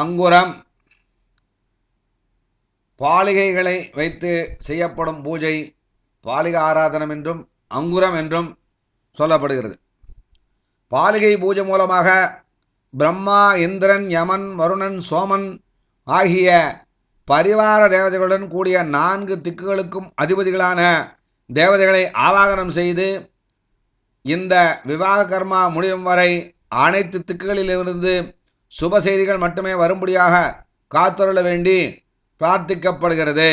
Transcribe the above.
அங்குரம் பாலிகைகளை வைத்து செய்யப்படும் பூஜை பாலிக ஆராதனம் என்றும் அங்குரம் என்றும் சொல்லப்படுகிறது பாலிகை பூஜை மூலமாக பிரம்மா இந்திரன் யமன் வருணன் சோமன் ஆகிய பரிவார தேவதைகளுடன் கூடிய நான்கு திக்குகளுக்கும் அதிபதிகளான தேவதைகளை ஆவாகனம் செய்து இந்த விவாக கர்மா முடியும் வரை அனைத்து திக்குகளிலிருந்து சுப செய்திகள் மட்டுமே வரும்படியாக காத்தருள வேண்டி பிரார்த்திக்கப்படுகிறது